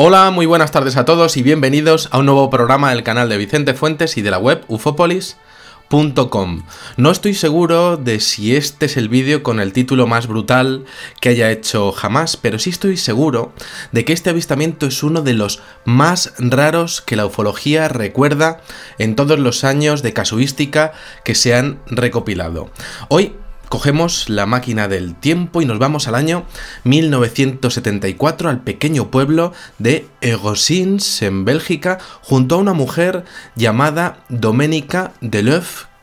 Hola, muy buenas tardes a todos y bienvenidos a un nuevo programa del canal de Vicente Fuentes y de la web ufopolis.com. No estoy seguro de si este es el vídeo con el título más brutal que haya hecho jamás, pero sí estoy seguro de que este avistamiento es uno de los más raros que la ufología recuerda en todos los años de casuística que se han recopilado. Hoy Cogemos la máquina del tiempo y nos vamos al año 1974 al pequeño pueblo de Egosins en Bélgica junto a una mujer llamada Doménica Deleuve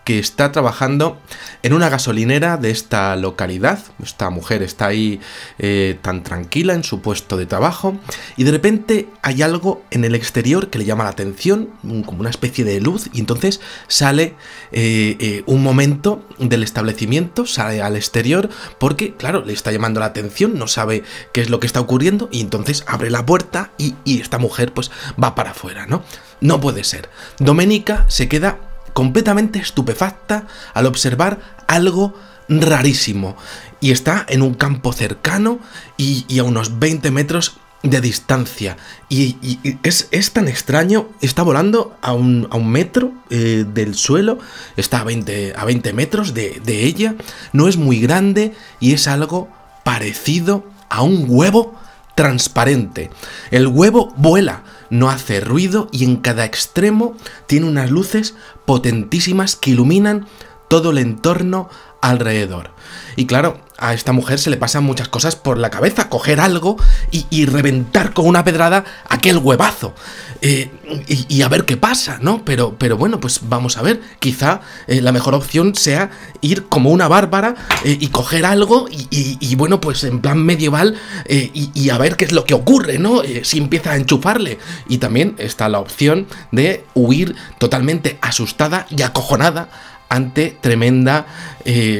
que está trabajando en una gasolinera de esta localidad. Esta mujer está ahí eh, tan tranquila en su puesto de trabajo y de repente hay algo en el exterior que le llama la atención, como una especie de luz, y entonces sale eh, eh, un momento del establecimiento, sale al exterior porque, claro, le está llamando la atención, no sabe qué es lo que está ocurriendo y entonces abre la puerta y, esta mujer pues va para afuera, ¿no? No puede ser. domenica se queda completamente estupefacta al observar algo rarísimo. Y está en un campo cercano y, a unos 20 metros de distancia. Y, es, tan extraño. Está volando a un, metro eh, del suelo. Está a 20, a 20 metros de, de, ella. No es muy grande y es algo parecido a un huevo transparente. El huevo vuela no hace ruido y en cada extremo tiene unas luces potentísimas que iluminan todo el entorno alrededor. Y claro, a esta mujer se le pasan muchas cosas por la cabeza. Coger algo y, reventar con una pedrada aquel huevazo. Eh, y, a ver qué pasa, ¿no? Pero, pero bueno, pues vamos a ver. Quizá eh, la mejor opción sea ir como una bárbara eh, y coger algo y, bueno, pues en plan medieval y, a ver qué es lo que ocurre, ¿no? si empieza a enchufarle. Y también está la opción de huir totalmente asustada y acojonada ante tremenda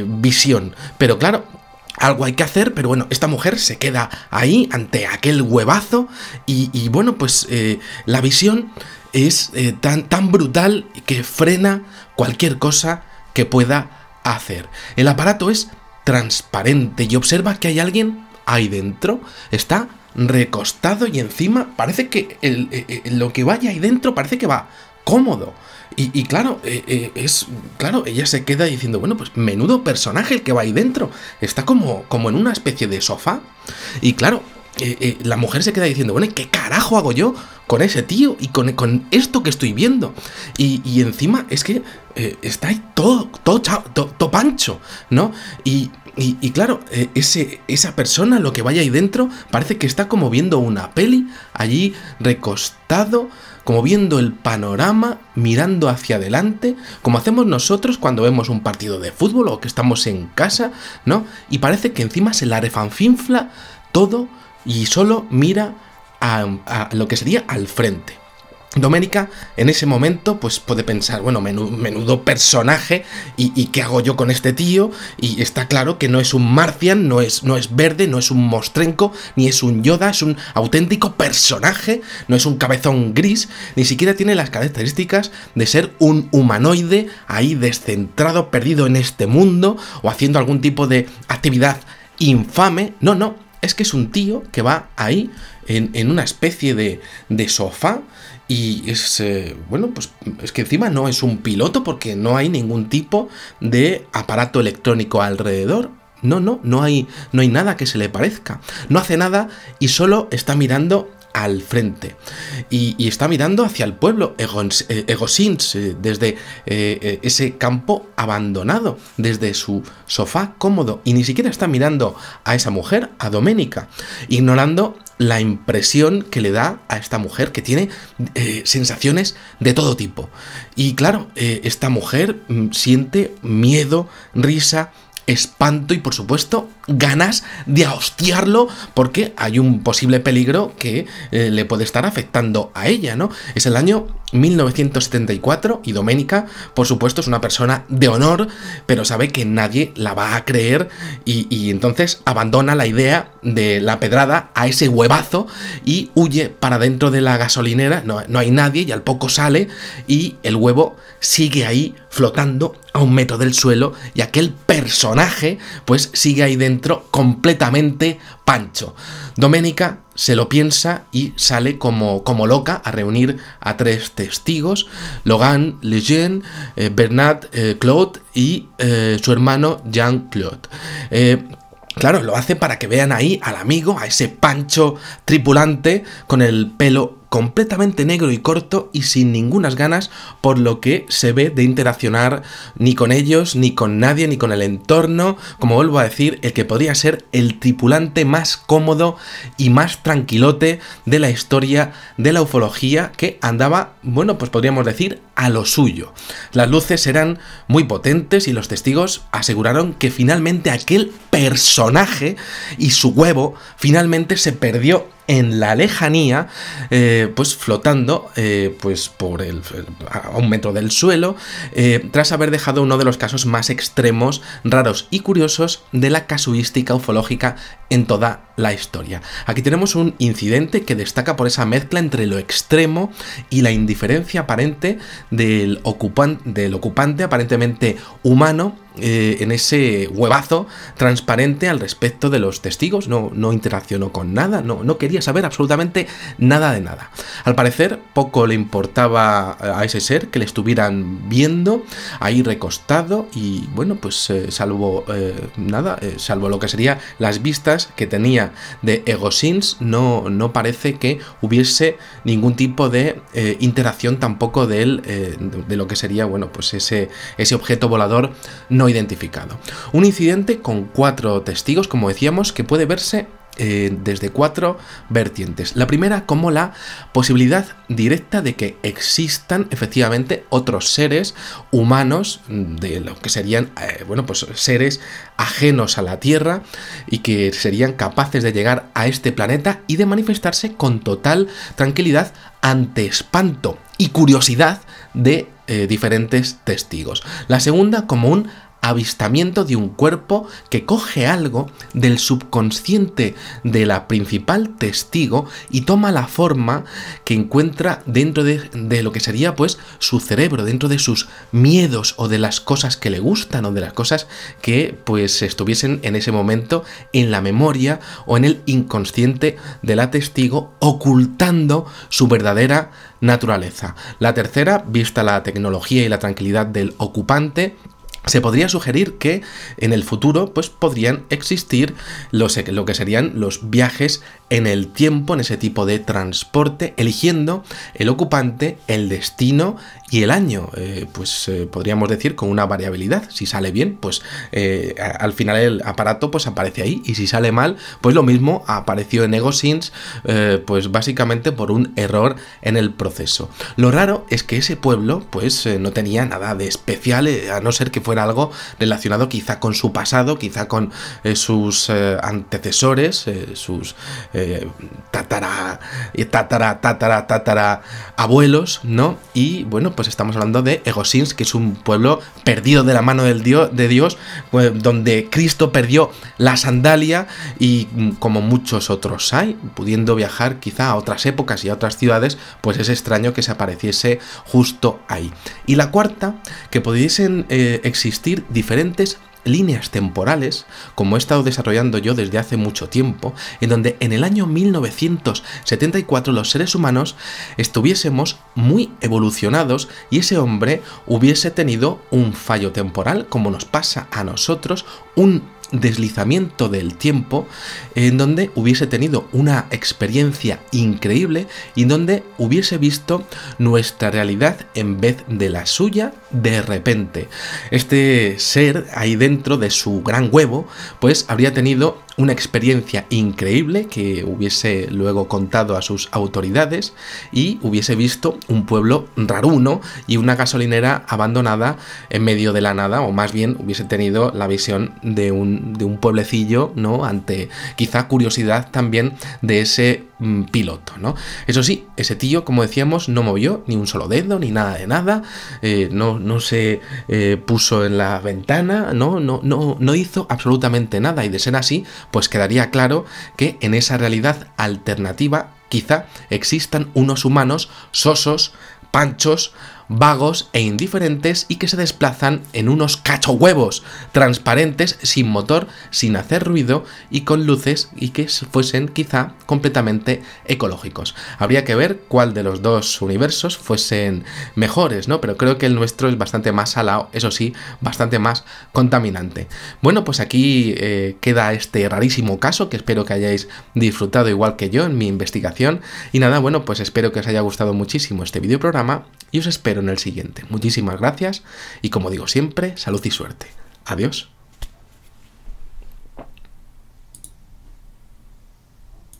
visión. Pero claro, algo hay que hacer, pero bueno, esta mujer se queda ahí ante aquel huevazo y, bueno, pues eh, la visión es eh, tan, tan brutal que frena cualquier cosa que pueda hacer. El aparato es transparente y observa que hay alguien ahí dentro, está recostado y encima parece que eh, lo que vaya ahí dentro parece que va cómodo. Y, claro, eh, eh, es. Claro, ella se queda diciendo, bueno, pues menudo personaje el que va ahí dentro. Está como, como en una especie de sofá. Y claro, eh, la mujer se queda diciendo, bueno, ¿qué carajo hago yo con ese tío y con, con esto que estoy viendo? Y, y encima es que está ahí todo, todo, pancho, ¿no? Y. claro, ese, esa persona, lo que vaya ahí dentro, parece que está como viendo una peli, allí recostado, como viendo el panorama, mirando hacia adelante, como hacemos nosotros cuando vemos un partido de fútbol o que estamos en casa, ¿no? Y parece que encima se la refanfinfla todo y solo mira a, a lo que sería al frente. Doménica en ese momento pues puede pensar, bueno, menudo, personaje y, qué hago yo con este tío y está claro que no es un marcian, no es, no es verde, no es un mostrenco, ni es un Yoda, es un auténtico personaje, no es un cabezón gris, ni siquiera tiene las características de ser un humanoide ahí descentrado, perdido en este mundo o haciendo algún tipo de actividad infame, no, no, es que es un tío que va ahí en, una especie de, sofá y es, eh, bueno, pues es que encima no es un piloto porque no hay ningún tipo de aparato electrónico alrededor. No, no, no hay, no hay nada que se le parezca. No hace nada y solo está mirando al frente. Y, está mirando hacia el pueblo eh, Egosins, eh, desde eh, ese campo abandonado, desde su sofá cómodo. Y ni siquiera está mirando a esa mujer, a Doménica, ignorando la impresión que le da a esta mujer que tiene sensaciones de todo tipo. Y claro, esta mujer mm, siente miedo, risa, espanto y por supuesto ganas de hostiarlo porque hay un posible peligro que eh, le puede estar afectando a ella, ¿no? Es el año 1974 y Doménica, por supuesto, es una persona de honor, pero sabe que nadie la va a creer y, entonces abandona la idea de la pedrada a ese huevazo y huye para dentro de la gasolinera, no, no hay nadie y al poco sale y el huevo sigue ahí flotando a un metro del suelo y aquel personaje pues sigue ahí dentro completamente pancho. Doménica se lo piensa y sale como, como loca a reunir a tres testigos, Logan Lejeune, eh, Bernard eh, Claude y eh, su hermano Jean-Claude. Claro, lo hace para que vean ahí al amigo, a ese pancho tripulante con el pelo completamente negro y corto y sin ningunas ganas por lo que se ve de interaccionar ni con ellos, ni con nadie, ni con el entorno, como vuelvo a decir, el que podría ser el tripulante más cómodo y más tranquilote de la historia de la ufología que andaba, bueno, pues podríamos decir, a lo suyo. Las luces eran muy potentes y los testigos aseguraron que finalmente aquel personaje y su huevo finalmente se perdió en la lejanía, eh, pues flotando eh, pues por el, a un metro del suelo, eh, tras haber dejado uno de los casos más extremos, raros y curiosos de la casuística ufológica en toda la historia. Aquí tenemos un incidente que destaca por esa mezcla entre lo extremo y la indiferencia aparente del, ocupan del ocupante aparentemente humano eh, en ese huevazo transparente al respecto de los testigos, no, no interaccionó con nada, no, quería saber absolutamente nada de nada. Al parecer, poco le importaba a ese ser que le estuvieran viendo ahí recostado y bueno, pues eh, salvo eh, nada, salvo lo que sería las vistas que tenía de Egosins, no, no parece que hubiese ningún tipo de interacción tampoco de él, lo que sería, bueno, pues ese, ese objeto volador no identificado. Un incidente con cuatro testigos, como decíamos, que puede verse eh, desde cuatro vertientes. La primera como la posibilidad directa de que existan efectivamente otros seres humanos de lo que serían, eh, bueno, pues seres ajenos a la Tierra y que serían capaces de llegar a este planeta y de manifestarse con total tranquilidad ante espanto y curiosidad de eh, diferentes testigos. La segunda como un avistamiento de un cuerpo que coge algo del subconsciente de la principal testigo y toma la forma que encuentra dentro de, lo que sería pues su cerebro, dentro de sus miedos o de las cosas que le gustan o de las cosas que pues estuviesen en ese momento en la memoria o en el inconsciente de la testigo ocultando su verdadera naturaleza. La tercera, vista la tecnología y la tranquilidad del ocupante, se podría sugerir que en el futuro pues podrían existir e, lo que serían los viajes en el tiempo, en ese tipo de transporte, eligiendo el ocupante, el destino y el año. Eh, pues eh, podríamos decir con una variabilidad. Si sale bien, pues eh, al final el aparato pues aparece ahí. Y si sale mal, pues lo mismo apareció en EgoSins, pues básicamente por un error en el proceso. Lo raro es que ese pueblo pues no tenía nada de especial, a no ser que fuera algo relacionado quizá con su pasado, quizá con sus antecesores, sus eh, tatara, tatara, tatara, tatara, abuelos, ¿no? Y bueno, pues estamos hablando de Egosins, que es un pueblo perdido de la mano del Dios, de Dios, pues, donde Cristo perdió la sandalia y mm, como muchos otros hay, pudiendo viajar quizá a otras épocas y a otras ciudades, pues es extraño que se apareciese justo ahí. Y la cuarta, que pudiesen eh, existir diferentes líneas temporales, como he estado desarrollando yo desde hace mucho tiempo, en donde en el año 1974 los seres humanos estuviésemos muy evolucionados y ese hombre hubiese tenido un fallo temporal, como nos pasa a nosotros, un deslizamiento del tiempo en donde hubiese tenido una experiencia increíble y donde hubiese visto nuestra realidad en vez de la suya de repente. Este ser ahí dentro de su gran huevo pues habría tenido una experiencia increíble que hubiese luego contado a sus autoridades y hubiese visto un pueblo raruno y una gasolinera abandonada en medio de la nada o más bien hubiese tenido la visión de un de un pueblecillo, ¿no? Ante quizá curiosidad también de ese mm, piloto, ¿no? Eso sí, ese tío, como decíamos, no movió ni un solo dedo, ni nada de nada, eh, no, no se eh, puso en la ventana, ¿no? No, no, no hizo absolutamente nada y de ser así, pues quedaría claro que en esa realidad alternativa quizá existan unos humanos sosos, panchos, vagos e indiferentes y que se desplazan en unos cachohuevos transparentes, sin motor, sin hacer ruido y con luces y que fuesen quizá completamente ecológicos. Habría que ver cuál de los dos universos fuesen mejores, ¿no? Pero creo que el nuestro es bastante más salado, eso sí, bastante más contaminante. Bueno, pues aquí eh, queda este rarísimo caso que espero que hayáis disfrutado igual que yo en mi investigación. Y nada, bueno, pues espero que os haya gustado muchísimo este programa y os espero en el siguiente. Muchísimas gracias y como digo siempre, salud y suerte. Adiós.